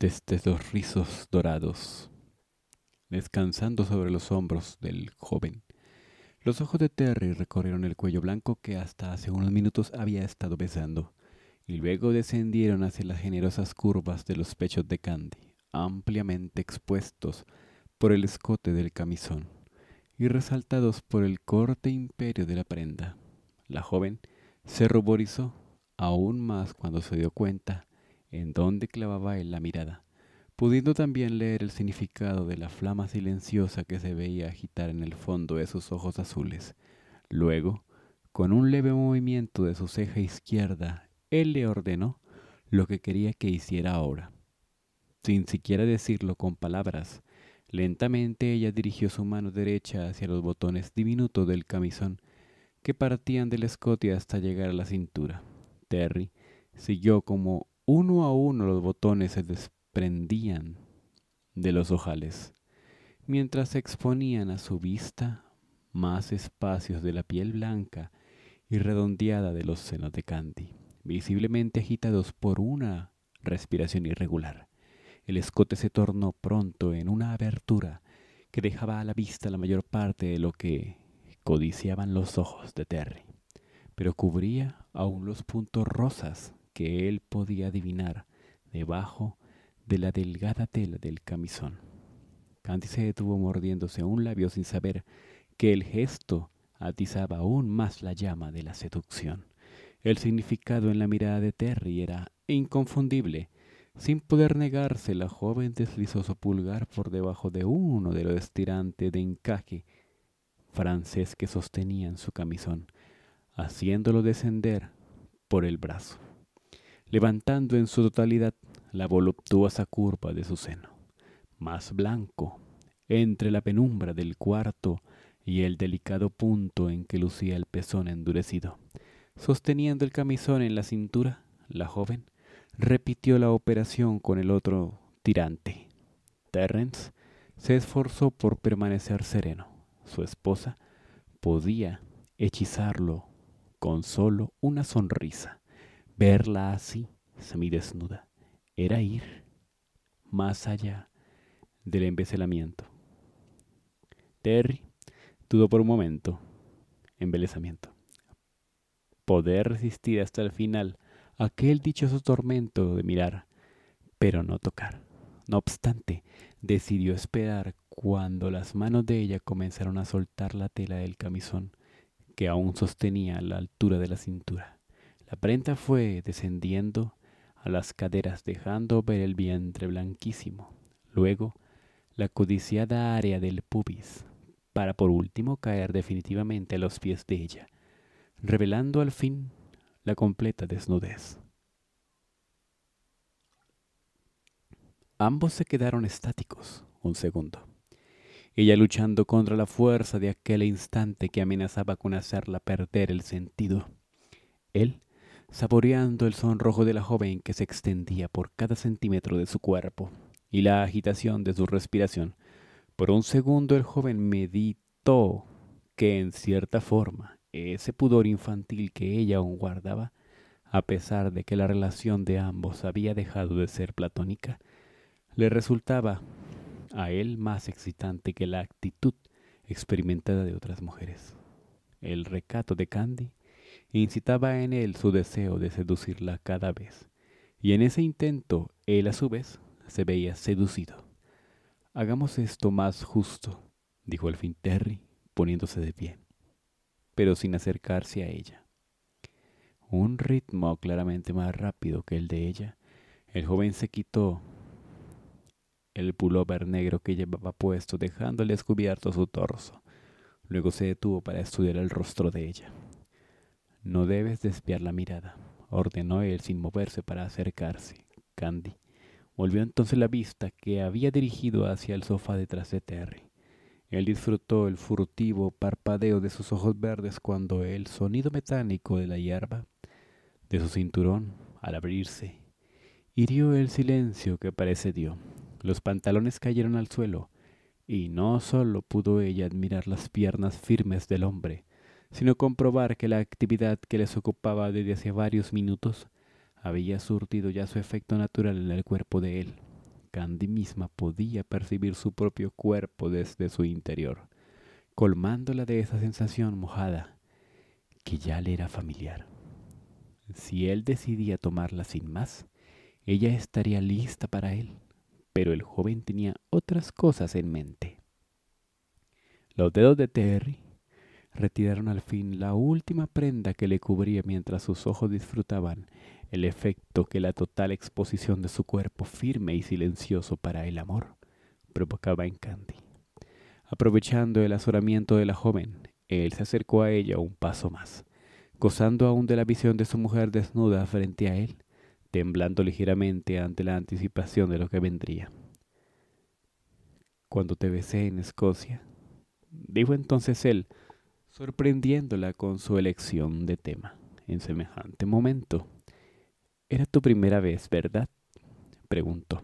de los rizos dorados, descansando sobre los hombros del joven. Los ojos de Terry recorrieron el cuello blanco que hasta hace unos minutos había estado besando, y luego descendieron hacia las generosas curvas de los pechos de Candy, ampliamente expuestos por el escote del camisón y resaltados por el corte imperio de la prenda. La joven se ruborizó aún más cuando se dio cuenta en donde clavaba él la mirada, pudiendo también leer el significado de la flama silenciosa que se veía agitar en el fondo de sus ojos azules. Luego, con un leve movimiento de su ceja izquierda, él le ordenó lo que quería que hiciera ahora. Sin siquiera decirlo con palabras, lentamente ella dirigió su mano derecha hacia los botones diminutos del camisón que partían del escote hasta llegar a la cintura. Terry siguió como uno a uno los botones se desprendían de los ojales, mientras se exponían a su vista más espacios de la piel blanca y redondeada de los senos de Candy, visiblemente agitados por una respiración irregular. El escote se tornó pronto en una abertura que dejaba a la vista la mayor parte de lo que codiciaban los ojos de Terry, pero cubría aún los puntos rosas que él podía adivinar debajo de la delgada tela del camisón. Candy se detuvo mordiéndose un labio sin saber que el gesto atizaba aún más la llama de la seducción. El significado en la mirada de Terry era inconfundible. Sin poder negarse, la joven deslizó su pulgar por debajo de uno de los estirantes de encaje francés que sostenían su camisón, haciéndolo descender por el brazo levantando en su totalidad la voluptuosa curva de su seno, más blanco, entre la penumbra del cuarto y el delicado punto en que lucía el pezón endurecido. Sosteniendo el camisón en la cintura, la joven repitió la operación con el otro tirante. Terrence se esforzó por permanecer sereno. Su esposa podía hechizarlo con solo una sonrisa. Verla así, semi-desnuda, era ir más allá del embecelamiento. Terry dudó por un momento. embelesamiento. Poder resistir hasta el final aquel dichoso tormento de mirar, pero no tocar. No obstante, decidió esperar cuando las manos de ella comenzaron a soltar la tela del camisón que aún sostenía a la altura de la cintura. La prenda fue descendiendo a las caderas dejando ver el vientre blanquísimo, luego la codiciada área del pubis, para por último caer definitivamente a los pies de ella, revelando al fin la completa desnudez. Ambos se quedaron estáticos un segundo, ella luchando contra la fuerza de aquel instante que amenazaba con hacerla perder el sentido. Él, saboreando el sonrojo de la joven que se extendía por cada centímetro de su cuerpo y la agitación de su respiración. Por un segundo el joven meditó que en cierta forma ese pudor infantil que ella aún guardaba, a pesar de que la relación de ambos había dejado de ser platónica, le resultaba a él más excitante que la actitud experimentada de otras mujeres. El recato de Candy incitaba en él su deseo de seducirla cada vez, y en ese intento él a su vez se veía seducido. Hagamos esto más justo, dijo el fin Terry, poniéndose de pie, pero sin acercarse a ella. Un ritmo claramente más rápido que el de ella, el joven se quitó el pullover negro que llevaba puesto, dejándole descubierto su torso. Luego se detuvo para estudiar el rostro de ella. No debes desviar la mirada, ordenó él sin moverse para acercarse. Candy volvió entonces la vista que había dirigido hacia el sofá detrás de Terry. Él disfrutó el furtivo parpadeo de sus ojos verdes cuando el sonido metálico de la hierba, de su cinturón, al abrirse, hirió el silencio que precedió. Los pantalones cayeron al suelo, y no solo pudo ella admirar las piernas firmes del hombre, sino comprobar que la actividad que les ocupaba desde hace varios minutos había surtido ya su efecto natural en el cuerpo de él. Candy misma podía percibir su propio cuerpo desde su interior, colmándola de esa sensación mojada que ya le era familiar. Si él decidía tomarla sin más, ella estaría lista para él, pero el joven tenía otras cosas en mente. Los dedos de Terry retiraron al fin la última prenda que le cubría mientras sus ojos disfrutaban el efecto que la total exposición de su cuerpo firme y silencioso para el amor provocaba en Candy. Aprovechando el azoramiento de la joven, él se acercó a ella un paso más, gozando aún de la visión de su mujer desnuda frente a él, temblando ligeramente ante la anticipación de lo que vendría. Cuando te besé en Escocia, dijo entonces él, sorprendiéndola con su elección de tema en semejante momento. Era tu primera vez, ¿verdad? preguntó,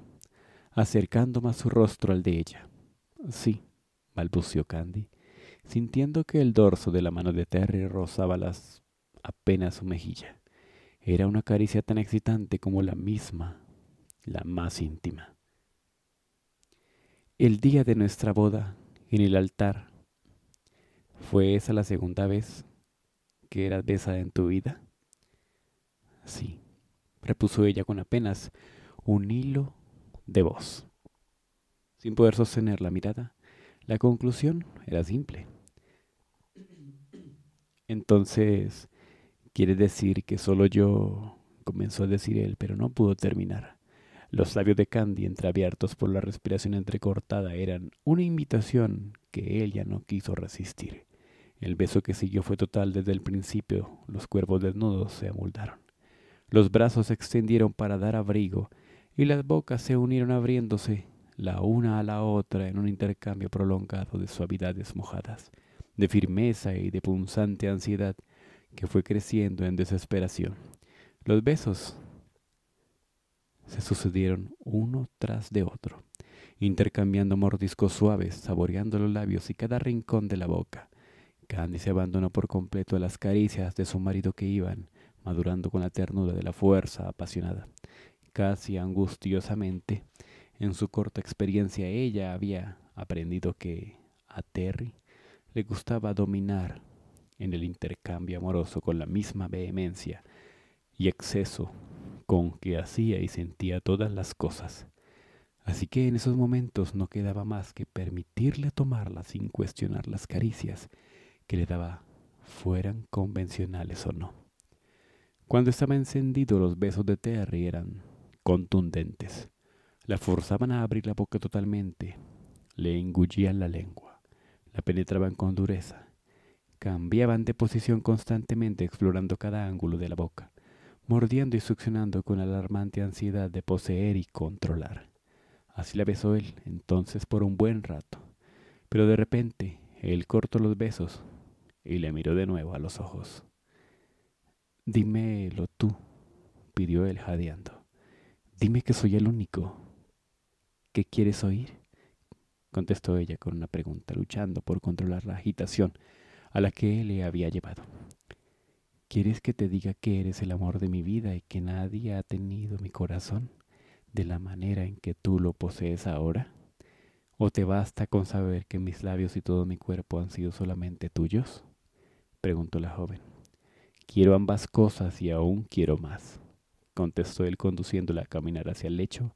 acercando más su rostro al de ella. Sí, balbució Candy, sintiendo que el dorso de la mano de Terry rozaba las apenas su mejilla. Era una caricia tan excitante como la misma, la más íntima. El día de nuestra boda, en el altar, ¿Fue esa la segunda vez que eras besada en tu vida? Sí, repuso ella con apenas un hilo de voz. Sin poder sostener la mirada, la conclusión era simple. Entonces, quiere decir que solo yo? comenzó a decir él, pero no pudo terminar. Los labios de Candy, entreabiertos por la respiración entrecortada, eran una invitación que ella no quiso resistir. El beso que siguió fue total desde el principio. Los cuervos desnudos se amoldaron. Los brazos se extendieron para dar abrigo y las bocas se unieron abriéndose la una a la otra en un intercambio prolongado de suavidades mojadas, de firmeza y de punzante ansiedad que fue creciendo en desesperación. Los besos se sucedieron uno tras de otro, intercambiando mordiscos suaves, saboreando los labios y cada rincón de la boca. Candy se abandonó por completo a las caricias de su marido que iban, madurando con la ternura de la fuerza apasionada. Casi angustiosamente, en su corta experiencia ella había aprendido que a Terry le gustaba dominar en el intercambio amoroso con la misma vehemencia y exceso con que hacía y sentía todas las cosas. Así que en esos momentos no quedaba más que permitirle tomarla sin cuestionar las caricias que le daba, fueran convencionales o no. Cuando estaba encendido los besos de Terry eran contundentes. La forzaban a abrir la boca totalmente, le engullían la lengua, la penetraban con dureza, cambiaban de posición constantemente explorando cada ángulo de la boca, mordiendo y succionando con alarmante ansiedad de poseer y controlar. Así la besó él entonces por un buen rato, pero de repente él cortó los besos, y le miró de nuevo a los ojos. Dímelo tú, pidió él jadeando. Dime que soy el único. ¿Qué quieres oír? contestó ella con una pregunta, luchando por controlar la agitación a la que le había llevado. ¿Quieres que te diga que eres el amor de mi vida y que nadie ha tenido mi corazón de la manera en que tú lo posees ahora? ¿O te basta con saber que mis labios y todo mi cuerpo han sido solamente tuyos? preguntó la joven. Quiero ambas cosas y aún quiero más, contestó él conduciéndola a caminar hacia el lecho,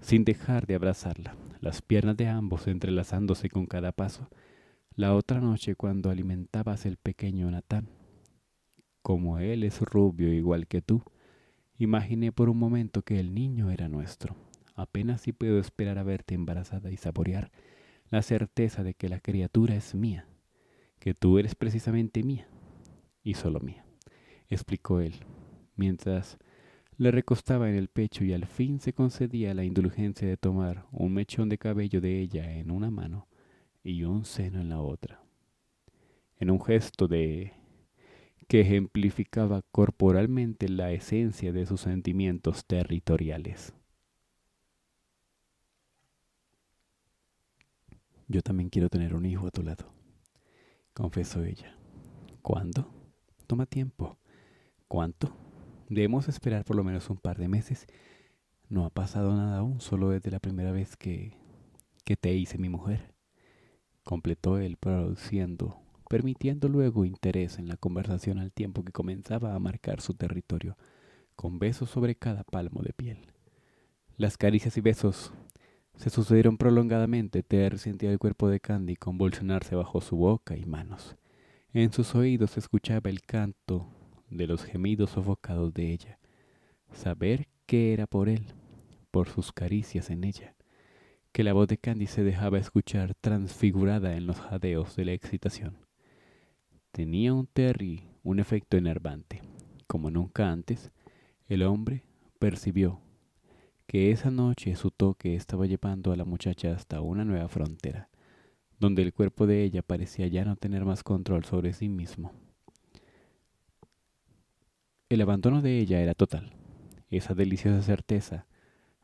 sin dejar de abrazarla, las piernas de ambos entrelazándose con cada paso. La otra noche cuando alimentabas el pequeño Natán, como él es rubio igual que tú, imaginé por un momento que el niño era nuestro. Apenas si puedo esperar a verte embarazada y saborear la certeza de que la criatura es mía que tú eres precisamente mía y solo mía, explicó él, mientras le recostaba en el pecho y al fin se concedía la indulgencia de tomar un mechón de cabello de ella en una mano y un seno en la otra. En un gesto de que ejemplificaba corporalmente la esencia de sus sentimientos territoriales. Yo también quiero tener un hijo a tu lado confesó ella. ¿Cuándo? Toma tiempo. ¿Cuánto? Debemos esperar por lo menos un par de meses. No ha pasado nada aún, solo desde la primera vez que, que te hice mi mujer. Completó él produciendo, permitiendo luego interés en la conversación al tiempo que comenzaba a marcar su territorio, con besos sobre cada palmo de piel. Las caricias y besos se sucedieron prolongadamente. Terry sentía el cuerpo de Candy convulsionarse bajo su boca y manos. En sus oídos se escuchaba el canto de los gemidos sofocados de ella. Saber que era por él, por sus caricias en ella, que la voz de Candy se dejaba escuchar transfigurada en los jadeos de la excitación. Tenía un Terry un efecto enervante. Como nunca antes, el hombre percibió que esa noche su toque estaba llevando a la muchacha hasta una nueva frontera, donde el cuerpo de ella parecía ya no tener más control sobre sí mismo. El abandono de ella era total. Esa deliciosa certeza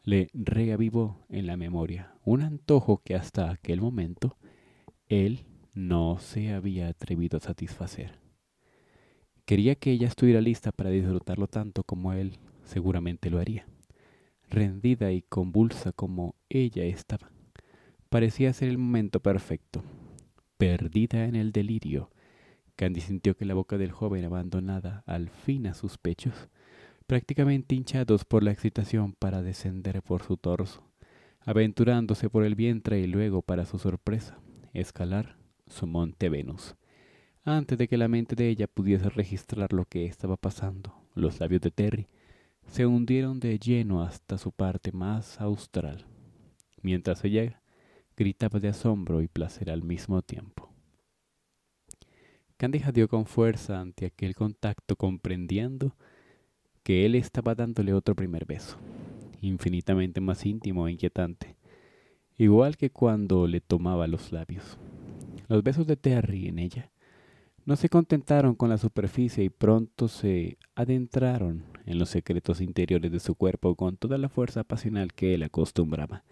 le reavivó en la memoria un antojo que hasta aquel momento él no se había atrevido a satisfacer. Quería que ella estuviera lista para disfrutarlo tanto como él seguramente lo haría rendida y convulsa como ella estaba. Parecía ser el momento perfecto. Perdida en el delirio, Candy sintió que la boca del joven abandonada al fin a sus pechos, prácticamente hinchados por la excitación para descender por su torso, aventurándose por el vientre y luego, para su sorpresa, escalar su monte Venus. Antes de que la mente de ella pudiese registrar lo que estaba pasando, los labios de Terry se hundieron de lleno hasta su parte más austral, mientras ella gritaba de asombro y placer al mismo tiempo. Candy jadeó con fuerza ante aquel contacto comprendiendo que él estaba dándole otro primer beso, infinitamente más íntimo e inquietante, igual que cuando le tomaba los labios. Los besos de Terry en ella no se contentaron con la superficie y pronto se adentraron en los secretos interiores de su cuerpo con toda la fuerza pasional que él acostumbraba.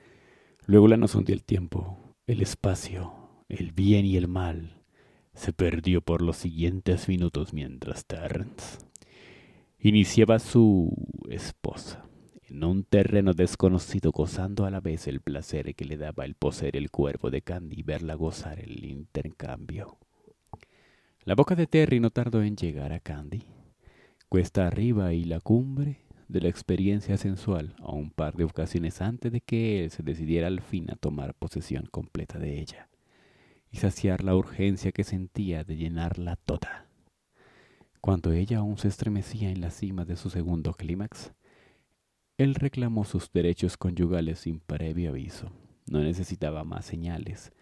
Luego la noción del tiempo, el espacio, el bien y el mal, se perdió por los siguientes minutos mientras Terrence iniciaba su esposa en un terreno desconocido, gozando a la vez el placer que le daba el poseer el cuerpo de Candy y verla gozar el intercambio. La boca de Terry no tardó en llegar a Candy, cuesta arriba y la cumbre de la experiencia sensual a un par de ocasiones antes de que él se decidiera al fin a tomar posesión completa de ella y saciar la urgencia que sentía de llenarla toda. Cuando ella aún se estremecía en la cima de su segundo clímax, él reclamó sus derechos conyugales sin previo aviso. No necesitaba más señales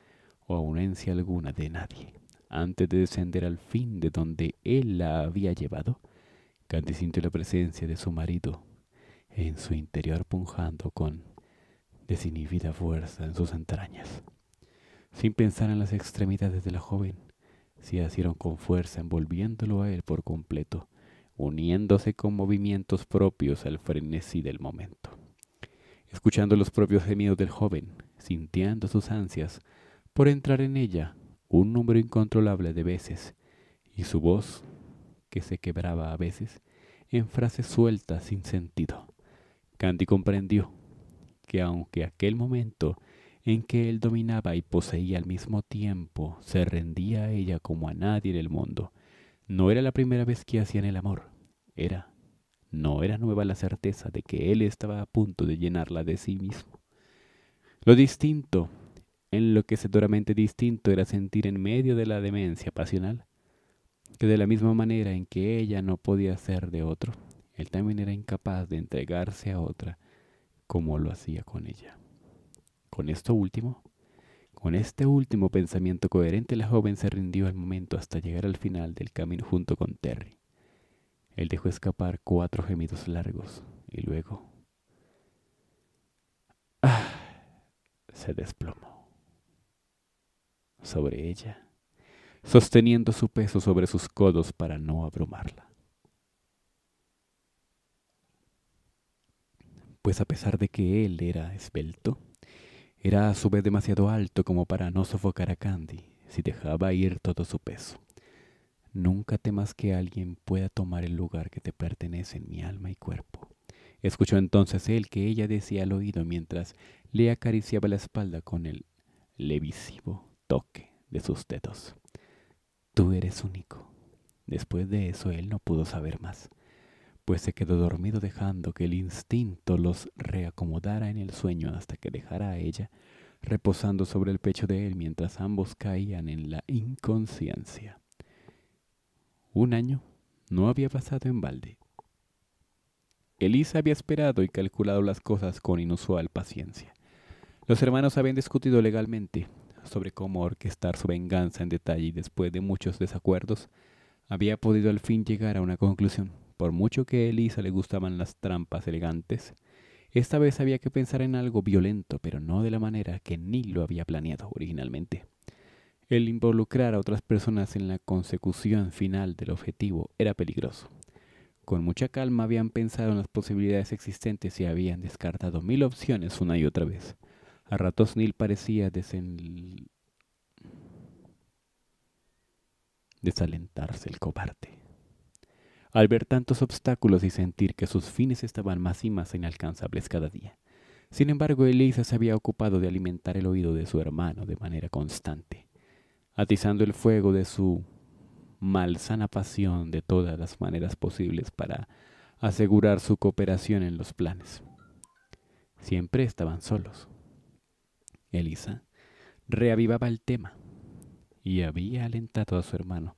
o aunencia alguna de nadie. Antes de descender al fin de donde él la había llevado, Candy sintió la presencia de su marido en su interior punjando con desinhibida fuerza en sus entrañas. Sin pensar en las extremidades de la joven, se asieron con fuerza envolviéndolo a él por completo, uniéndose con movimientos propios al frenesí del momento. Escuchando los propios gemidos del joven, sintiendo sus ansias por entrar en ella un número incontrolable de veces, y su voz que se quebraba a veces en frases sueltas sin sentido. Candy comprendió que aunque aquel momento en que él dominaba y poseía al mismo tiempo se rendía a ella como a nadie en el mundo, no era la primera vez que hacían el amor, era, no era nueva la certeza de que él estaba a punto de llenarla de sí mismo. Lo distinto, en lo que enloquecedoramente distinto era sentir en medio de la demencia pasional que de la misma manera en que ella no podía ser de otro, él también era incapaz de entregarse a otra como lo hacía con ella. Con esto último, con este último pensamiento coherente, la joven se rindió al momento hasta llegar al final del camino junto con Terry. Él dejó escapar cuatro gemidos largos y luego ¡ah! se desplomó sobre ella sosteniendo su peso sobre sus codos para no abrumarla. Pues a pesar de que él era esbelto, era a su vez demasiado alto como para no sofocar a Candy si dejaba ir todo su peso. Nunca temas que alguien pueda tomar el lugar que te pertenece en mi alma y cuerpo. Escuchó entonces él que ella decía al oído mientras le acariciaba la espalda con el levisivo toque de sus dedos. Tú eres único. Después de eso él no pudo saber más, pues se quedó dormido dejando que el instinto los reacomodara en el sueño hasta que dejara a ella reposando sobre el pecho de él mientras ambos caían en la inconsciencia. Un año no había pasado en balde. Elisa había esperado y calculado las cosas con inusual paciencia. Los hermanos habían discutido legalmente, sobre cómo orquestar su venganza en detalle y después de muchos desacuerdos, había podido al fin llegar a una conclusión. Por mucho que a Elisa le gustaban las trampas elegantes, esta vez había que pensar en algo violento, pero no de la manera que ni lo había planeado originalmente. El involucrar a otras personas en la consecución final del objetivo era peligroso. Con mucha calma habían pensado en las posibilidades existentes y habían descartado mil opciones una y otra vez. A ratos Neil parecía desalentarse el cobarde. Al ver tantos obstáculos y sentir que sus fines estaban más y más inalcanzables cada día. Sin embargo, Elisa se había ocupado de alimentar el oído de su hermano de manera constante, atizando el fuego de su malsana pasión de todas las maneras posibles para asegurar su cooperación en los planes. Siempre estaban solos. Elisa, reavivaba el tema y había alentado a su hermano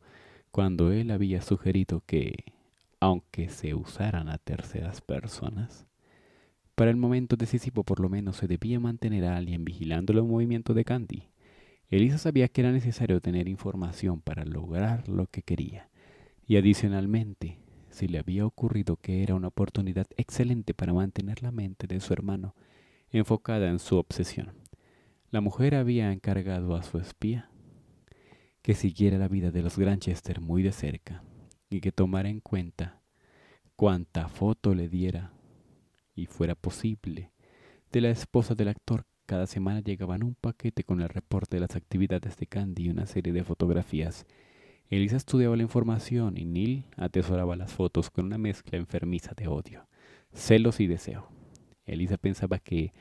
cuando él había sugerido que, aunque se usaran a terceras personas, para el momento decisivo por lo menos se debía mantener a alguien vigilando los movimientos de Candy. Elisa sabía que era necesario tener información para lograr lo que quería, y adicionalmente se le había ocurrido que era una oportunidad excelente para mantener la mente de su hermano enfocada en su obsesión. La mujer había encargado a su espía que siguiera la vida de los Granchester muy de cerca y que tomara en cuenta cuanta foto le diera y fuera posible de la esposa del actor. Cada semana llegaban un paquete con el reporte de las actividades de Candy y una serie de fotografías. Elisa estudiaba la información y Neil atesoraba las fotos con una mezcla enfermiza de odio, celos y deseo. Elisa pensaba que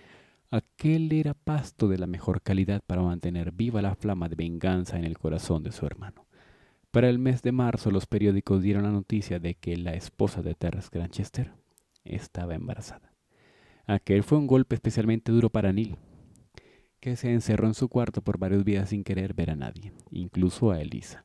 Aquel era pasto de la mejor calidad para mantener viva la flama de venganza en el corazón de su hermano. Para el mes de marzo los periódicos dieron la noticia de que la esposa de Terras Granchester estaba embarazada. Aquel fue un golpe especialmente duro para Neil, que se encerró en su cuarto por varios días sin querer ver a nadie, incluso a Elisa.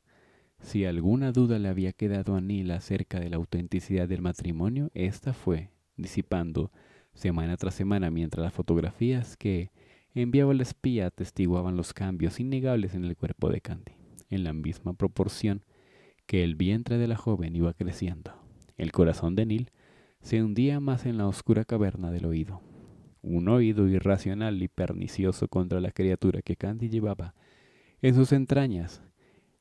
Si alguna duda le había quedado a Neil acerca de la autenticidad del matrimonio, esta fue disipando Semana tras semana, mientras las fotografías que enviaba el espía atestiguaban los cambios innegables en el cuerpo de Candy, en la misma proporción que el vientre de la joven iba creciendo. El corazón de Neil se hundía más en la oscura caverna del oído. Un oído irracional y pernicioso contra la criatura que Candy llevaba en sus entrañas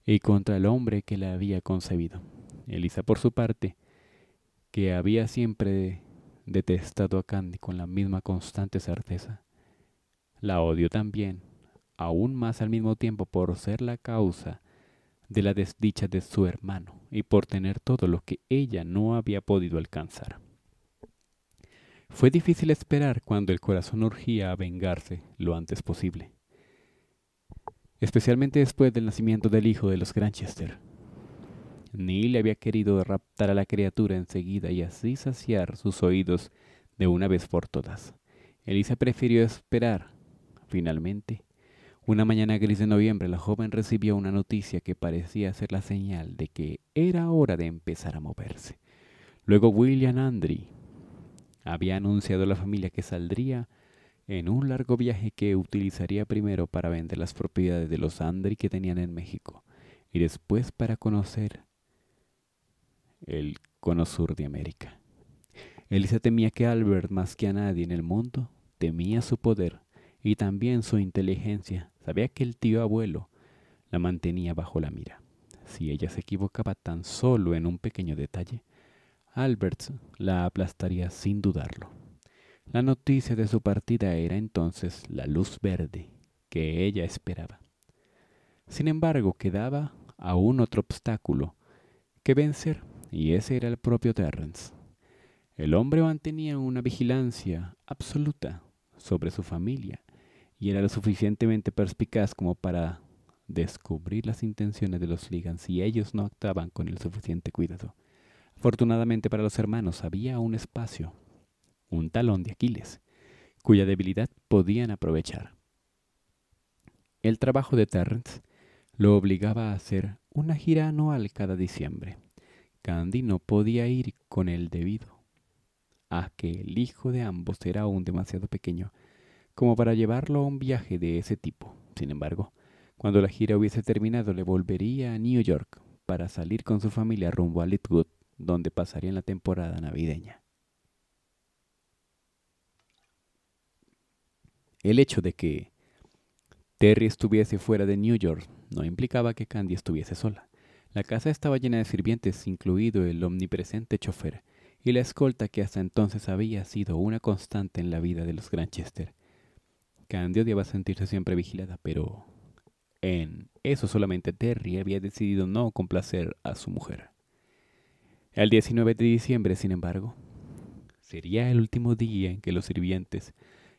y contra el hombre que la había concebido. Elisa, por su parte, que había siempre detestado a Candy con la misma constante certeza. La odio también, aún más al mismo tiempo por ser la causa de la desdicha de su hermano y por tener todo lo que ella no había podido alcanzar. Fue difícil esperar cuando el corazón urgía a vengarse lo antes posible, especialmente después del nacimiento del hijo de los Granchester. Ni le había querido raptar a la criatura enseguida y así saciar sus oídos de una vez por todas. Elisa prefirió esperar. Finalmente, una mañana gris de noviembre, la joven recibió una noticia que parecía ser la señal de que era hora de empezar a moverse. Luego William Andry había anunciado a la familia que saldría en un largo viaje que utilizaría primero para vender las propiedades de los Andri que tenían en México y después para conocer el cono sur de América. Elisa temía que Albert, más que a nadie en el mundo, temía su poder y también su inteligencia. Sabía que el tío abuelo la mantenía bajo la mira. Si ella se equivocaba tan solo en un pequeño detalle, Albert la aplastaría sin dudarlo. La noticia de su partida era entonces la luz verde que ella esperaba. Sin embargo, quedaba aún otro obstáculo que vencer y ese era el propio Terrence. El hombre mantenía una vigilancia absoluta sobre su familia y era lo suficientemente perspicaz como para descubrir las intenciones de los Ligans si ellos no actuaban con el suficiente cuidado. Afortunadamente para los hermanos había un espacio, un talón de Aquiles, cuya debilidad podían aprovechar. El trabajo de Terrence lo obligaba a hacer una gira anual cada diciembre. Candy no podía ir con el debido, a que el hijo de ambos era aún demasiado pequeño como para llevarlo a un viaje de ese tipo. Sin embargo, cuando la gira hubiese terminado, le volvería a New York para salir con su familia rumbo a Litwood, donde pasarían la temporada navideña. El hecho de que Terry estuviese fuera de New York no implicaba que Candy estuviese sola. La casa estaba llena de sirvientes, incluido el omnipresente chofer, y la escolta que hasta entonces había sido una constante en la vida de los Granchester. Candy odiaba sentirse siempre vigilada, pero en eso solamente Terry había decidido no complacer a su mujer. El 19 de diciembre, sin embargo, sería el último día en que los sirvientes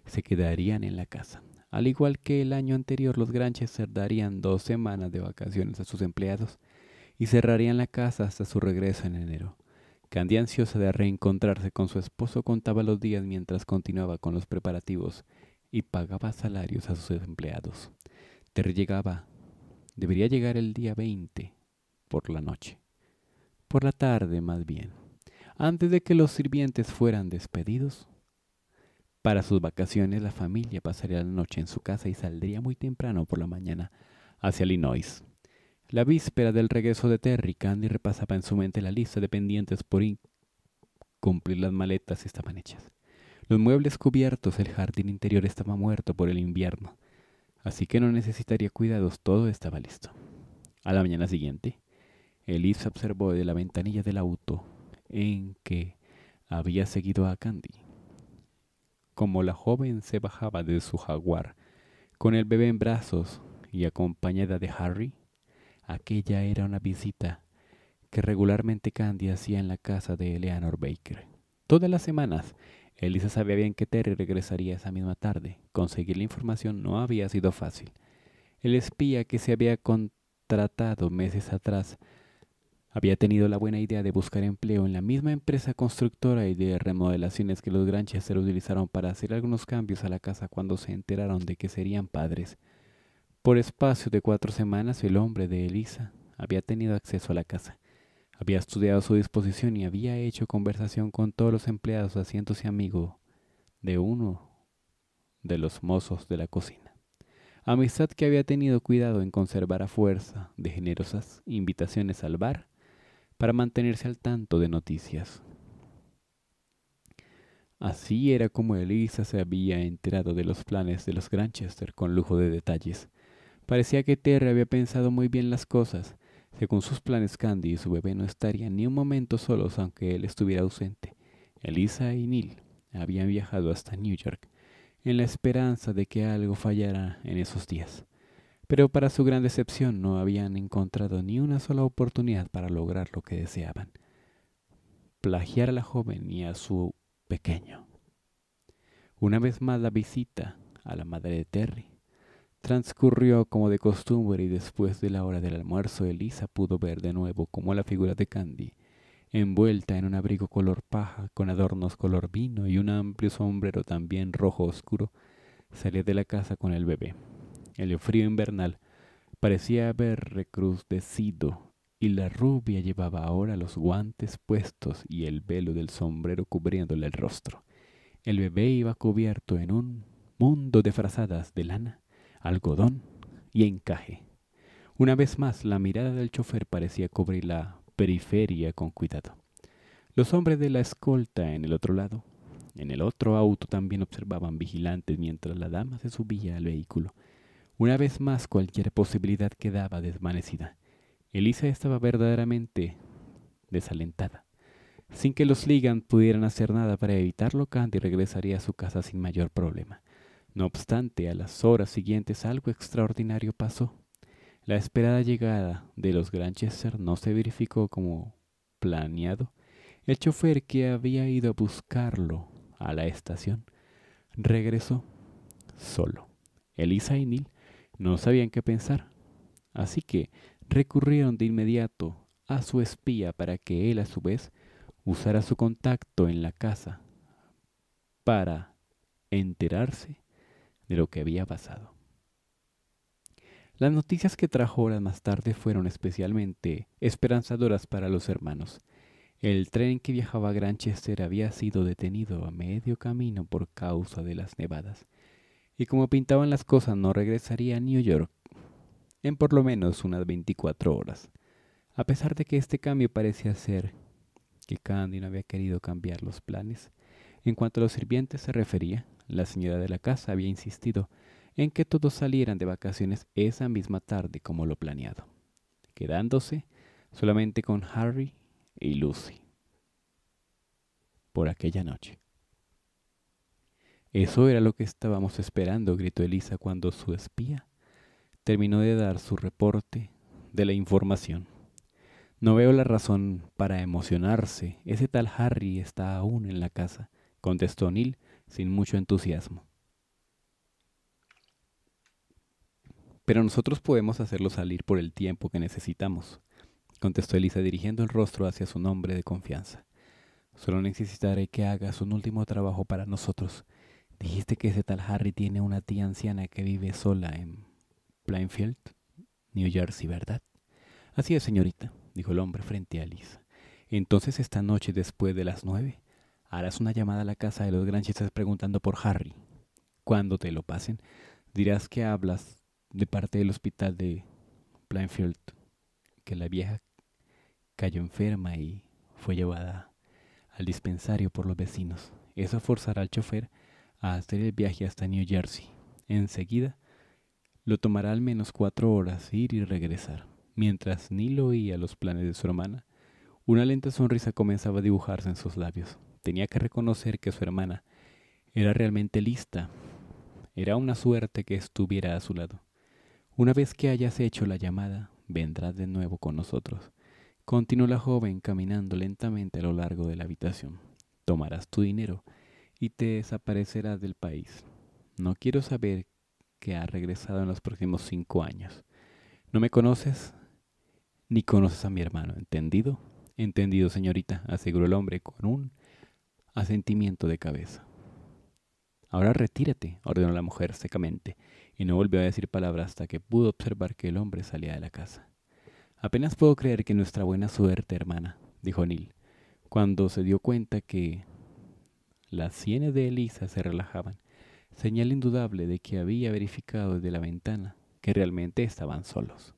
se quedarían en la casa. Al igual que el año anterior, los Granchester darían dos semanas de vacaciones a sus empleados y cerrarían la casa hasta su regreso en enero. Candy, ansiosa de reencontrarse con su esposo, contaba los días mientras continuaba con los preparativos y pagaba salarios a sus empleados. Terry llegaba. Debería llegar el día 20, por la noche. Por la tarde, más bien. Antes de que los sirvientes fueran despedidos. Para sus vacaciones, la familia pasaría la noche en su casa y saldría muy temprano por la mañana hacia Illinois. La víspera del regreso de Terry, Candy repasaba en su mente la lista de pendientes por cumplir las maletas estaban hechas. Los muebles cubiertos, el jardín interior estaba muerto por el invierno, así que no necesitaría cuidados, todo estaba listo. A la mañana siguiente, Elise observó de la ventanilla del auto en que había seguido a Candy. Como la joven se bajaba de su jaguar, con el bebé en brazos y acompañada de Harry, Aquella era una visita que regularmente Candy hacía en la casa de Eleanor Baker. Todas las semanas, Elisa sabía bien que Terry regresaría esa misma tarde. Conseguir la información no había sido fácil. El espía que se había contratado meses atrás había tenido la buena idea de buscar empleo en la misma empresa constructora y de remodelaciones que los Granchester utilizaron para hacer algunos cambios a la casa cuando se enteraron de que serían padres. Por espacio de cuatro semanas el hombre de Elisa había tenido acceso a la casa. Había estudiado su disposición y había hecho conversación con todos los empleados, haciéndose amigo de uno de los mozos de la cocina. Amistad que había tenido cuidado en conservar a fuerza de generosas invitaciones al bar para mantenerse al tanto de noticias. Así era como Elisa se había enterado de los planes de los Granchester con lujo de detalles. Parecía que Terry había pensado muy bien las cosas. Según sus planes, Candy y su bebé no estarían ni un momento solos aunque él estuviera ausente. Elisa y Neil habían viajado hasta New York en la esperanza de que algo fallara en esos días. Pero para su gran decepción no habían encontrado ni una sola oportunidad para lograr lo que deseaban. Plagiar a la joven y a su pequeño. Una vez más la visita a la madre de Terry Transcurrió como de costumbre y después de la hora del almuerzo Elisa pudo ver de nuevo como la figura de Candy, envuelta en un abrigo color paja con adornos color vino y un amplio sombrero también rojo oscuro, salía de la casa con el bebé. El frío invernal parecía haber recrudecido y la rubia llevaba ahora los guantes puestos y el velo del sombrero cubriéndole el rostro. El bebé iba cubierto en un mundo de frazadas de lana algodón y encaje. Una vez más, la mirada del chofer parecía cubrir la periferia con cuidado. Los hombres de la escolta en el otro lado, en el otro auto también observaban vigilantes mientras la dama se subía al vehículo. Una vez más cualquier posibilidad quedaba desvanecida. Elisa estaba verdaderamente desalentada. Sin que los Ligan pudieran hacer nada para evitarlo, Candy regresaría a su casa sin mayor problema. No obstante, a las horas siguientes algo extraordinario pasó. La esperada llegada de los Granchester no se verificó como planeado. El chofer que había ido a buscarlo a la estación regresó solo. Elisa y Neil no sabían qué pensar, así que recurrieron de inmediato a su espía para que él a su vez usara su contacto en la casa para enterarse de lo que había pasado. Las noticias que trajo horas más tarde fueron especialmente esperanzadoras para los hermanos. El tren que viajaba a Granchester había sido detenido a medio camino por causa de las nevadas, y como pintaban las cosas no regresaría a New York en por lo menos unas 24 horas. A pesar de que este cambio parecía ser que Candy no había querido cambiar los planes, en cuanto a los sirvientes se refería, la señora de la casa había insistido en que todos salieran de vacaciones esa misma tarde como lo planeado, quedándose solamente con Harry y Lucy por aquella noche. Eso era lo que estábamos esperando, gritó Elisa cuando su espía terminó de dar su reporte de la información. No veo la razón para emocionarse. Ese tal Harry está aún en la casa, contestó Neil sin mucho entusiasmo. Pero nosotros podemos hacerlo salir por el tiempo que necesitamos, contestó Elisa dirigiendo el rostro hacia su nombre de confianza. Solo necesitaré que hagas un último trabajo para nosotros. Dijiste que ese tal Harry tiene una tía anciana que vive sola en Plainfield, New Jersey, ¿verdad? Así es, señorita, dijo el hombre frente a Elisa. Entonces esta noche después de las nueve Harás una llamada a la casa de los granchistas preguntando por Harry. Cuando te lo pasen, dirás que hablas de parte del hospital de Plainfield, que la vieja cayó enferma y fue llevada al dispensario por los vecinos. Eso forzará al chofer a hacer el viaje hasta New Jersey. Enseguida, lo tomará al menos cuatro horas ir y regresar. Mientras Neil oía los planes de su hermana, una lenta sonrisa comenzaba a dibujarse en sus labios tenía que reconocer que su hermana era realmente lista. Era una suerte que estuviera a su lado. Una vez que hayas hecho la llamada, vendrás de nuevo con nosotros. Continuó la joven caminando lentamente a lo largo de la habitación. Tomarás tu dinero y te desaparecerás del país. No quiero saber que ha regresado en los próximos cinco años. No me conoces ni conoces a mi hermano, ¿entendido? Entendido, señorita, aseguró el hombre con un asentimiento de cabeza. Ahora retírate, ordenó la mujer secamente, y no volvió a decir palabra hasta que pudo observar que el hombre salía de la casa. Apenas puedo creer que nuestra buena suerte, hermana, dijo Neil, cuando se dio cuenta que las sienes de Elisa se relajaban, señal indudable de que había verificado desde la ventana que realmente estaban solos.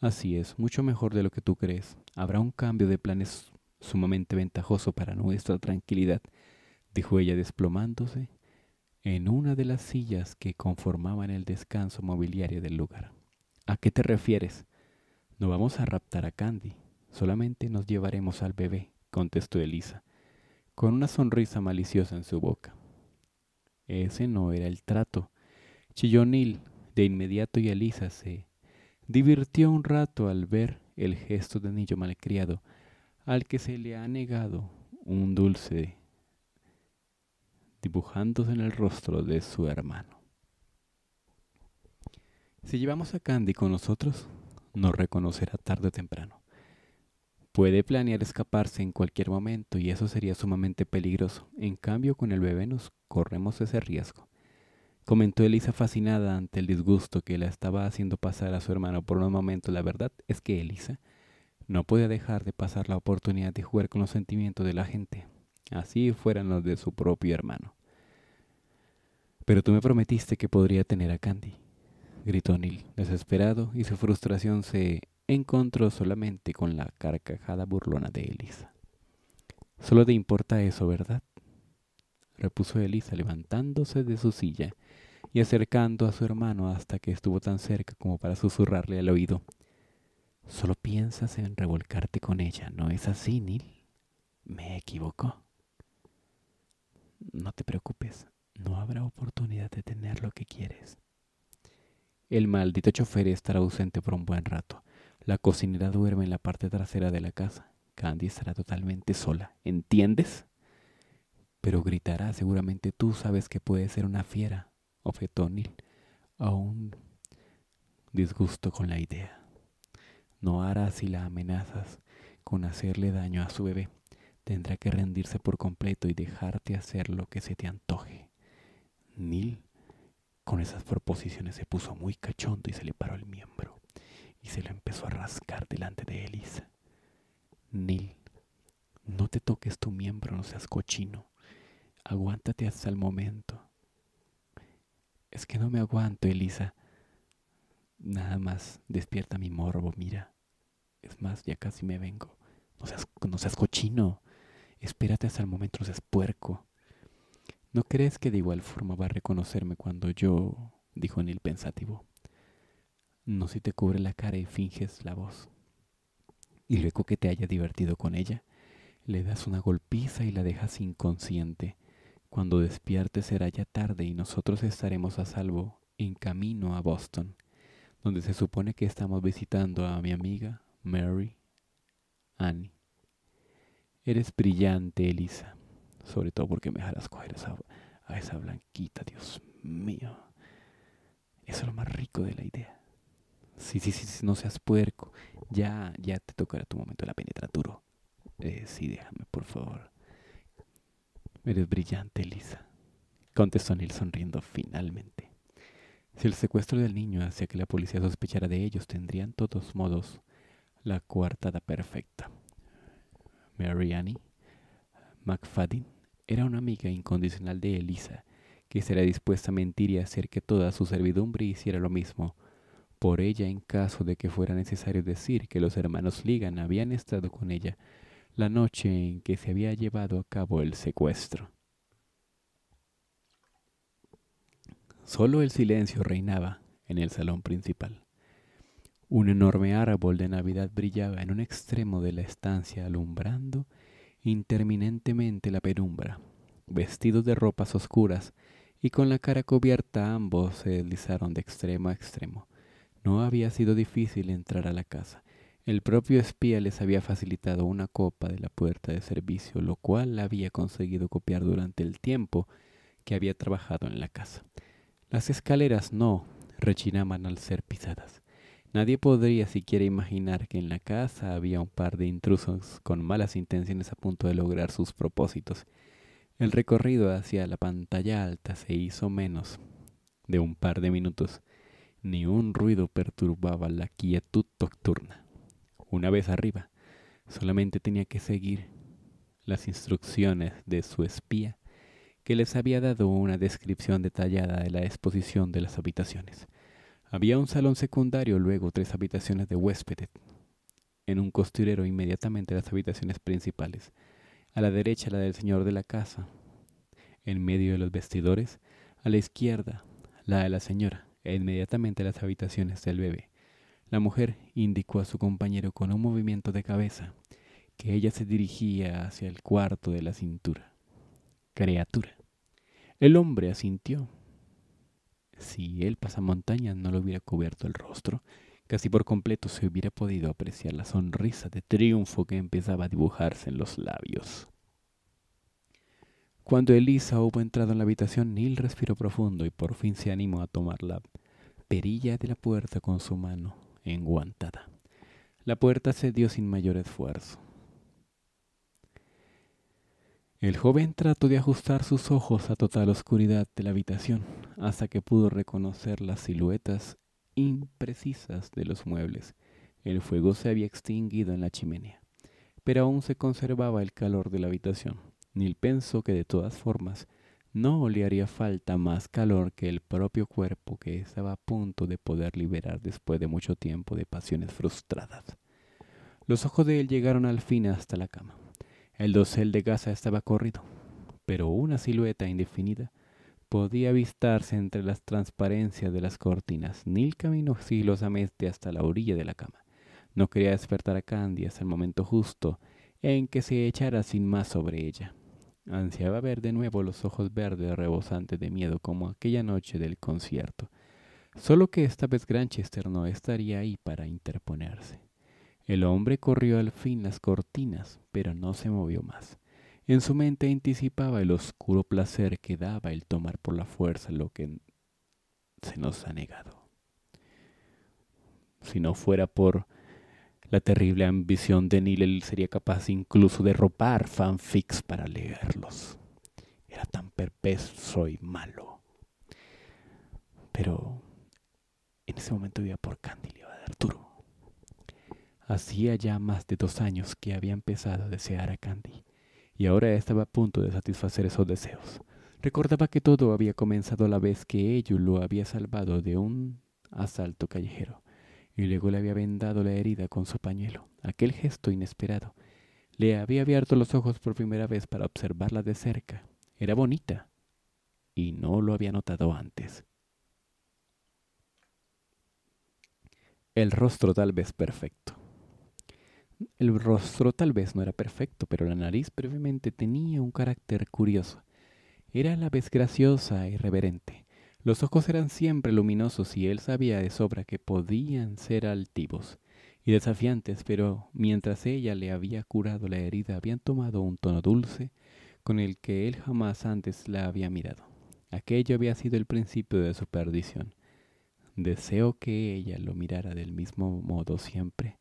Así es, mucho mejor de lo que tú crees. Habrá un cambio de planes sumamente ventajoso para nuestra tranquilidad, dijo ella desplomándose en una de las sillas que conformaban el descanso mobiliario del lugar. ¿A qué te refieres? No vamos a raptar a Candy, solamente nos llevaremos al bebé, contestó Elisa, con una sonrisa maliciosa en su boca. Ese no era el trato. Chillonil de inmediato y Elisa se divirtió un rato al ver el gesto de niño malcriado al que se le ha negado un dulce dibujándose en el rostro de su hermano. Si llevamos a Candy con nosotros, nos reconocerá tarde o temprano. Puede planear escaparse en cualquier momento y eso sería sumamente peligroso. En cambio, con el bebé nos corremos ese riesgo. Comentó Elisa fascinada ante el disgusto que la estaba haciendo pasar a su hermano por un momento. La verdad es que Elisa no podía dejar de pasar la oportunidad de jugar con los sentimientos de la gente, así fueran los de su propio hermano. Pero tú me prometiste que podría tener a Candy, gritó Neil, desesperado, y su frustración se encontró solamente con la carcajada burlona de Elisa. Solo te importa eso, ¿verdad? repuso Elisa levantándose de su silla y acercando a su hermano hasta que estuvo tan cerca como para susurrarle al oído. Solo piensas en revolcarte con ella, ¿no es así, Neil? Me equivoco. No te preocupes, no habrá oportunidad de tener lo que quieres. El maldito chofer estará ausente por un buen rato. La cocinera duerme en la parte trasera de la casa. Candy estará totalmente sola, ¿entiendes? Pero gritará, seguramente tú sabes que puede ser una fiera, objetó Neil, aún disgusto con la idea no hará si la amenazas con hacerle daño a su bebé. Tendrá que rendirse por completo y dejarte hacer lo que se te antoje. Nil, con esas proposiciones, se puso muy cachondo y se le paró el miembro y se lo empezó a rascar delante de Elisa. Nil, no te toques tu miembro, no seas cochino. Aguántate hasta el momento. Es que no me aguanto, Elisa. Nada más despierta mi morbo, mira. Es más, ya casi me vengo. No seas, no seas cochino. Espérate hasta el momento, no seas puerco. ¿No crees que de igual forma va a reconocerme cuando yo... dijo en el pensativo. No si te cubre la cara y finges la voz. Y luego que te haya divertido con ella, le das una golpiza y la dejas inconsciente. Cuando despierte será ya tarde y nosotros estaremos a salvo en camino a Boston, donde se supone que estamos visitando a mi amiga Mary, Annie. Eres brillante, Elisa. Sobre todo porque me dejarás coger esa, a esa blanquita, Dios mío. Eso es lo más rico de la idea. Sí, sí, sí, no seas puerco. Ya, ya te tocará tu momento de la penetratura. Eh, sí, déjame, por favor. Eres brillante, Elisa. Contestó Neil sonriendo finalmente. Si el secuestro del niño hacía que la policía sospechara de ellos, tendrían todos modos la coartada perfecta. Mary Annie McFadden era una amiga incondicional de Elisa, que será dispuesta a mentir y hacer que toda su servidumbre hiciera lo mismo por ella en caso de que fuera necesario decir que los hermanos Ligan habían estado con ella la noche en que se había llevado a cabo el secuestro. Solo el silencio reinaba en el salón principal. Un enorme árbol de Navidad brillaba en un extremo de la estancia, alumbrando interminentemente la penumbra. Vestidos de ropas oscuras y con la cara cubierta, ambos se deslizaron de extremo a extremo. No había sido difícil entrar a la casa. El propio espía les había facilitado una copa de la puerta de servicio, lo cual había conseguido copiar durante el tiempo que había trabajado en la casa. Las escaleras no rechinaban al ser pisadas. Nadie podría siquiera imaginar que en la casa había un par de intrusos con malas intenciones a punto de lograr sus propósitos. El recorrido hacia la pantalla alta se hizo menos de un par de minutos. Ni un ruido perturbaba la quietud nocturna. Una vez arriba, solamente tenía que seguir las instrucciones de su espía, que les había dado una descripción detallada de la exposición de las habitaciones. Había un salón secundario, luego tres habitaciones de huéspedes, en un costurero inmediatamente las habitaciones principales, a la derecha la del señor de la casa, en medio de los vestidores, a la izquierda la de la señora, e inmediatamente las habitaciones del bebé. La mujer indicó a su compañero con un movimiento de cabeza que ella se dirigía hacia el cuarto de la cintura. Criatura. El hombre asintió si el pasamontañas no le hubiera cubierto el rostro, casi por completo se hubiera podido apreciar la sonrisa de triunfo que empezaba a dibujarse en los labios. Cuando Elisa hubo entrado en la habitación, Neil respiró profundo y por fin se animó a tomar la perilla de la puerta con su mano enguantada. La puerta cedió sin mayor esfuerzo. El joven trató de ajustar sus ojos a total oscuridad de la habitación hasta que pudo reconocer las siluetas imprecisas de los muebles. El fuego se había extinguido en la chimenea, pero aún se conservaba el calor de la habitación. Neil pensó que de todas formas no le haría falta más calor que el propio cuerpo que estaba a punto de poder liberar después de mucho tiempo de pasiones frustradas. Los ojos de él llegaron al fin hasta la cama. El dosel de gasa estaba corrido, pero una silueta indefinida podía avistarse entre las transparencias de las cortinas. Neil caminó sigilosamente hasta la orilla de la cama. No quería despertar a Candy hasta el momento justo en que se echara sin más sobre ella. Ansiaba ver de nuevo los ojos verdes rebosantes de miedo como aquella noche del concierto, solo que esta vez Granchester no estaría ahí para interponerse. El hombre corrió al fin las cortinas, pero no se movió más. En su mente anticipaba el oscuro placer que daba el tomar por la fuerza lo que se nos ha negado. Si no fuera por la terrible ambición de Neil, él sería capaz incluso de robar fanfics para leerlos. Era tan perverso y malo. Pero en ese momento iba por Candy, iba de Arturo. Hacía ya más de dos años que había empezado a desear a Candy, y ahora estaba a punto de satisfacer esos deseos. Recordaba que todo había comenzado la vez que ello lo había salvado de un asalto callejero, y luego le había vendado la herida con su pañuelo. Aquel gesto inesperado le había abierto los ojos por primera vez para observarla de cerca. Era bonita, y no lo había notado antes. El rostro tal vez perfecto el rostro tal vez no era perfecto, pero la nariz previamente tenía un carácter curioso. Era a la vez graciosa e irreverente. Los ojos eran siempre luminosos y él sabía de sobra que podían ser altivos y desafiantes, pero mientras ella le había curado la herida habían tomado un tono dulce con el que él jamás antes la había mirado. Aquello había sido el principio de su perdición. Deseo que ella lo mirara del mismo modo siempre,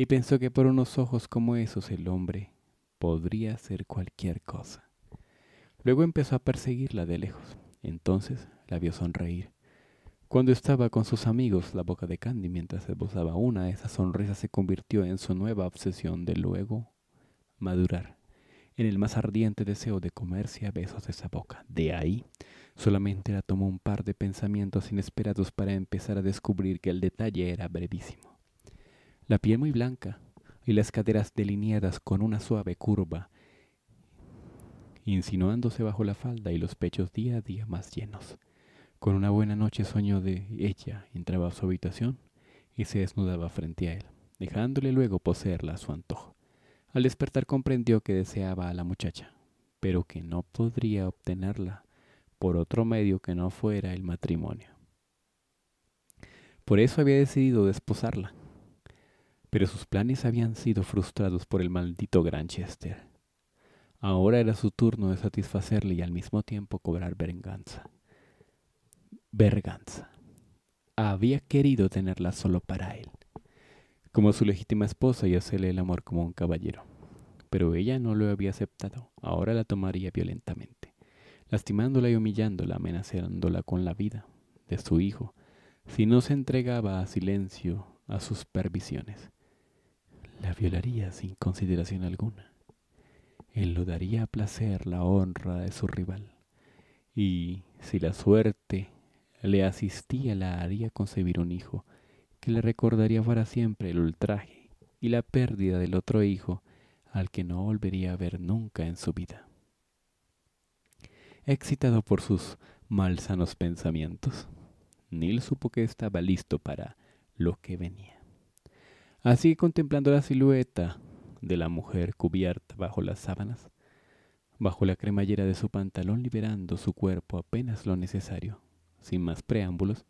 y pensó que por unos ojos como esos el hombre podría hacer cualquier cosa. Luego empezó a perseguirla de lejos. Entonces la vio sonreír. Cuando estaba con sus amigos, la boca de Candy, mientras esbozaba una, esa sonrisa se convirtió en su nueva obsesión de luego madurar, en el más ardiente deseo de comerse a besos de esa boca. De ahí, solamente la tomó un par de pensamientos inesperados para empezar a descubrir que el detalle era brevísimo la piel muy blanca y las caderas delineadas con una suave curva, insinuándose bajo la falda y los pechos día a día más llenos. Con una buena noche soñó de ella, entraba a su habitación y se desnudaba frente a él, dejándole luego poseerla a su antojo. Al despertar comprendió que deseaba a la muchacha, pero que no podría obtenerla por otro medio que no fuera el matrimonio. Por eso había decidido desposarla, pero sus planes habían sido frustrados por el maldito Granchester. Ahora era su turno de satisfacerle y al mismo tiempo cobrar venganza. Verganza. Había querido tenerla solo para él, como su legítima esposa y hacerle el amor como un caballero. Pero ella no lo había aceptado, ahora la tomaría violentamente, lastimándola y humillándola, amenazándola con la vida de su hijo, si no se entregaba a silencio a sus pervisiones la violaría sin consideración alguna. Él lo daría a placer la honra de su rival, y si la suerte le asistía, la haría concebir un hijo que le recordaría para siempre el ultraje y la pérdida del otro hijo al que no volvería a ver nunca en su vida. Excitado por sus malsanos pensamientos, Neil supo que estaba listo para lo que venía. Así contemplando la silueta de la mujer cubierta bajo las sábanas, bajo la cremallera de su pantalón liberando su cuerpo apenas lo necesario, sin más preámbulos,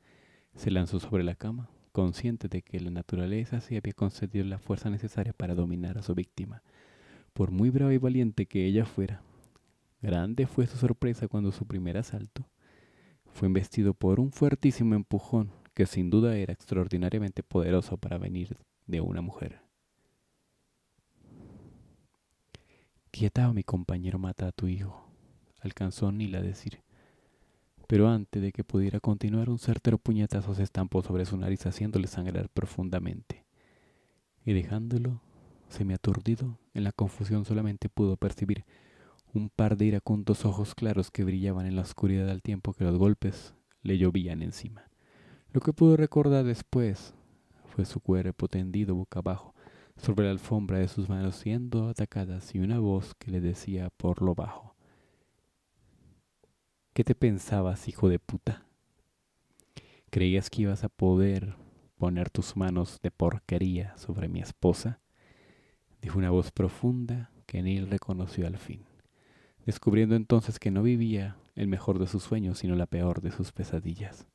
se lanzó sobre la cama, consciente de que la naturaleza se había concedido la fuerza necesaria para dominar a su víctima, por muy brava y valiente que ella fuera. Grande fue su sorpresa cuando su primer asalto fue investido por un fuertísimo empujón que sin duda era extraordinariamente poderoso para venir de una mujer. Quieta mi compañero mata a tu hijo, alcanzó Nila a decir. Pero antes de que pudiera continuar, un certero puñetazo se estampó sobre su nariz haciéndole sangrar profundamente. Y dejándolo, semiaturdido, en la confusión solamente pudo percibir un par de iracundos ojos claros que brillaban en la oscuridad al tiempo que los golpes le llovían encima. Lo que pudo recordar después de su cuerpo tendido boca abajo sobre la alfombra de sus manos siendo atacadas y una voz que le decía por lo bajo. ¿Qué te pensabas, hijo de puta? ¿Creías que ibas a poder poner tus manos de porquería sobre mi esposa? Dijo una voz profunda que Neil reconoció al fin, descubriendo entonces que no vivía el mejor de sus sueños, sino la peor de sus pesadillas.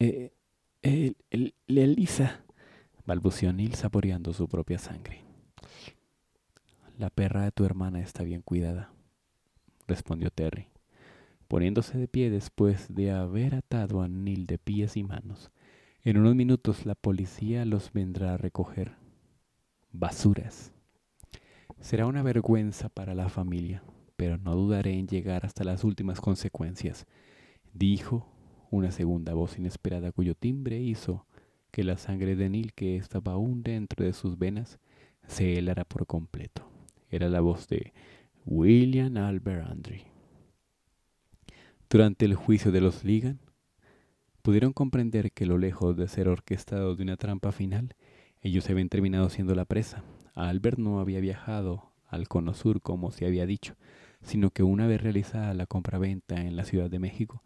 Eh, el, balbució Nil saboreando su propia sangre. La perra de tu hermana está bien cuidada, respondió Terry, poniéndose de pie después de haber atado a Nil de pies y manos. En unos minutos la policía los vendrá a recoger. Basuras. Será una vergüenza para la familia, pero no dudaré en llegar hasta las últimas consecuencias, dijo una segunda voz inesperada cuyo timbre hizo que la sangre de Neil que estaba aún dentro de sus venas se helara por completo. Era la voz de William Albert Andre. Durante el juicio de los Ligan, pudieron comprender que lo lejos de ser orquestado de una trampa final, ellos habían terminado siendo la presa. Albert no había viajado al Cono Sur como se había dicho, sino que una vez realizada la compraventa en la Ciudad de México,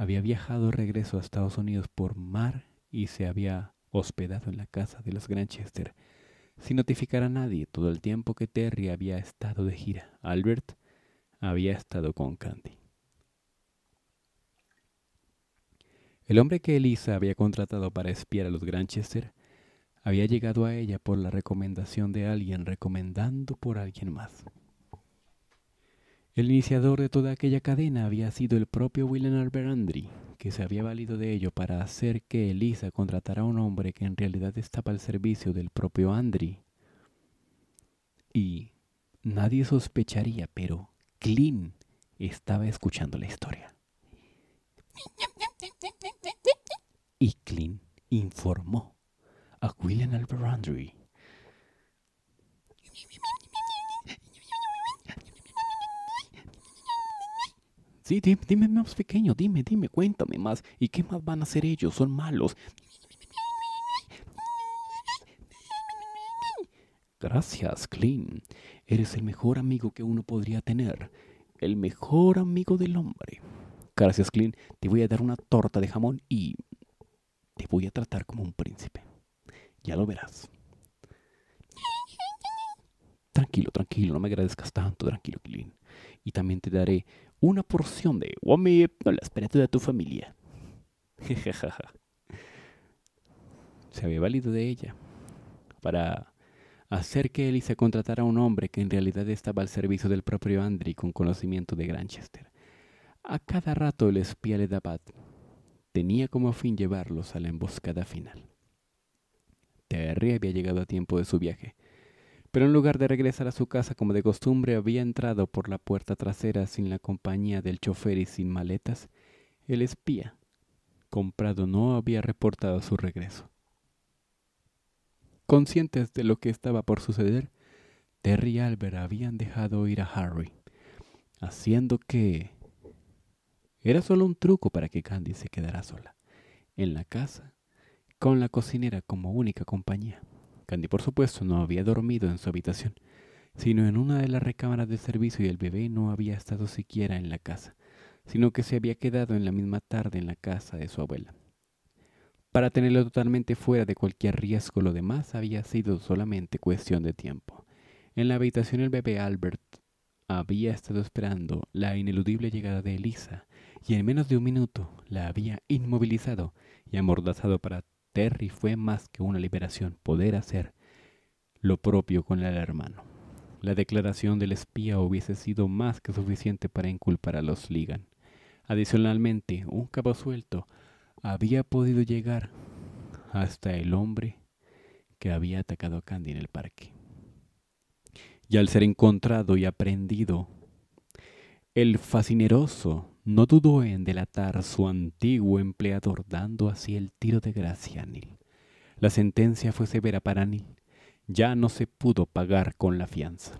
había viajado regreso a Estados Unidos por mar y se había hospedado en la casa de los Granchester, sin notificar a nadie todo el tiempo que Terry había estado de gira. Albert había estado con Candy. El hombre que Elisa había contratado para espiar a los Granchester había llegado a ella por la recomendación de alguien recomendando por alguien más. El iniciador de toda aquella cadena había sido el propio William Alberandri, que se había valido de ello para hacer que Elisa contratara a un hombre que en realidad estaba al servicio del propio Andry. Y nadie sospecharía, pero Clint estaba escuchando la historia. Y Clint informó a William Alberandri Sí, dime, más pequeño, dime, dime, cuéntame más. ¿Y qué más van a hacer ellos? Son malos. Gracias, Clean. Eres el mejor amigo que uno podría tener. El mejor amigo del hombre. Gracias, Clean. Te voy a dar una torta de jamón y te voy a tratar como un príncipe. Ya lo verás. Tranquilo, tranquilo, no me agradezcas tanto, tranquilo, Clean. Y también te daré una porción de Wami no las de tu familia. se había valido de ella para hacer que Elisa contratara a un hombre que en realidad estaba al servicio del propio Andri con conocimiento de Granchester. A cada rato el espía de daba tenía como fin llevarlos a la emboscada final. Terry había llegado a tiempo de su viaje pero en lugar de regresar a su casa como de costumbre había entrado por la puerta trasera sin la compañía del chofer y sin maletas, el espía, comprado no había reportado su regreso. Conscientes de lo que estaba por suceder, Terry y Albert habían dejado ir a Harry, haciendo que... Era solo un truco para que Candy se quedara sola, en la casa, con la cocinera como única compañía. Candy, por supuesto, no había dormido en su habitación, sino en una de las recámaras de servicio y el bebé no había estado siquiera en la casa, sino que se había quedado en la misma tarde en la casa de su abuela. Para tenerlo totalmente fuera de cualquier riesgo, lo demás había sido solamente cuestión de tiempo. En la habitación el bebé Albert había estado esperando la ineludible llegada de Elisa, y en menos de un minuto la había inmovilizado y amordazado para Terry fue más que una liberación, poder hacer lo propio con el hermano. La declaración del espía hubiese sido más que suficiente para inculpar a los Ligan. Adicionalmente, un cabo suelto había podido llegar hasta el hombre que había atacado a Candy en el parque. Y al ser encontrado y aprendido, el fascineroso no dudó en delatar su antiguo empleador dando así el tiro de gracia a Neil. La sentencia fue severa para Neil. Ya no se pudo pagar con la fianza.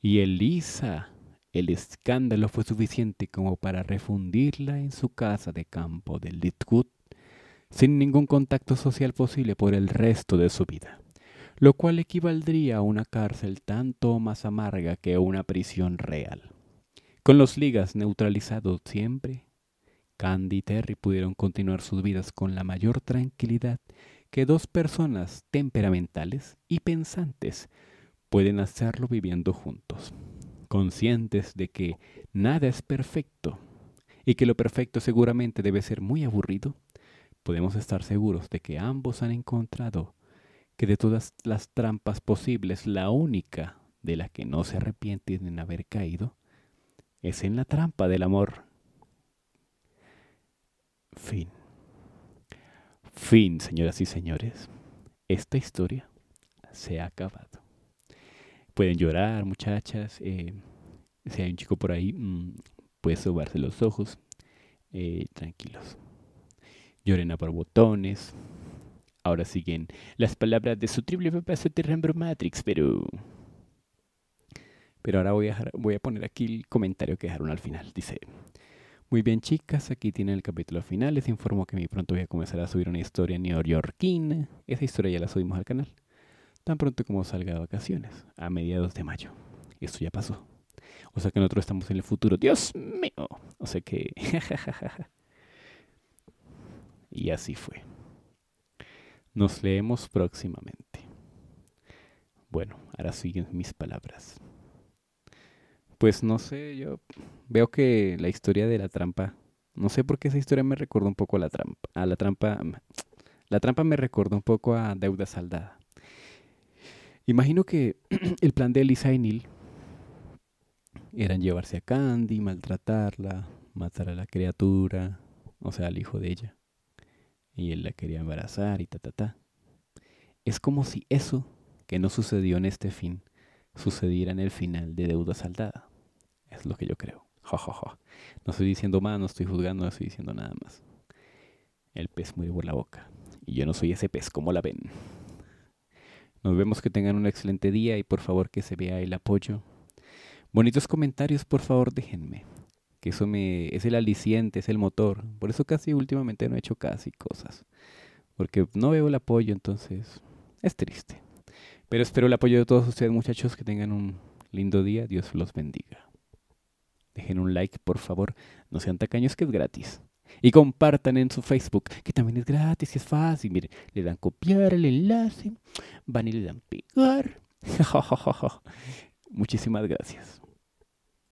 Y Elisa, el escándalo fue suficiente como para refundirla en su casa de campo de Litwood, sin ningún contacto social posible por el resto de su vida, lo cual equivaldría a una cárcel tanto más amarga que una prisión real. Con los ligas neutralizados siempre, Candy y Terry pudieron continuar sus vidas con la mayor tranquilidad que dos personas temperamentales y pensantes pueden hacerlo viviendo juntos, conscientes de que nada es perfecto y que lo perfecto seguramente debe ser muy aburrido, podemos estar seguros de que ambos han encontrado que de todas las trampas posibles la única de la que no se arrepienten en haber caído es en la trampa del amor. Fin. Fin, señoras y señores. Esta historia se ha acabado. Pueden llorar, muchachas. Eh, si hay un chico por ahí, mm, puede sobarse los ojos. Eh, tranquilos. Lloren a botones. Ahora siguen las palabras de su triple papá, su Matrix, pero... Pero ahora voy a, poner aquí el comentario que dejaron al final. Dice, muy bien chicas, aquí tienen el capítulo final. Les informo que muy pronto voy a comenzar a subir una historia neoyorquina. Esa historia ya la subimos al canal. Tan pronto como salga de vacaciones, a mediados de mayo. Esto ya pasó. O sea que nosotros estamos en el futuro. Dios mío. O sea que... y así fue. Nos leemos próximamente. Bueno, ahora siguen mis palabras. Pues no sé, yo veo que la historia de la trampa, no sé por qué esa historia me recordó un poco a la trampa, a la trampa, la trampa me recordó un poco a deuda saldada. Imagino que el plan de Elisa y Neil eran llevarse a Candy, maltratarla, matar a la criatura, o sea, al hijo de ella. Y él la quería embarazar y ta ta ta. Es como si eso, que no sucedió en este fin, sucediera en el final de deuda saldada. Es lo que yo creo. No estoy diciendo más, no estoy juzgando, no estoy diciendo nada más. El pez mueve por la boca. Y yo no soy ese pez, como la ven? Nos vemos que tengan un excelente día y por favor que se vea el apoyo. Bonitos comentarios, por favor, déjenme. Que eso me es el aliciente, es el motor. Por eso casi últimamente no he hecho casi cosas. Porque no veo el apoyo, entonces es triste. Pero espero el apoyo de todos ustedes, muchachos. Que tengan un lindo día. Dios los bendiga. Dejen un like, por favor. No sean tacaños, que es gratis. Y compartan en su Facebook, que también es gratis y es fácil. Miren, le dan copiar el enlace, van y le dan pegar. Muchísimas gracias.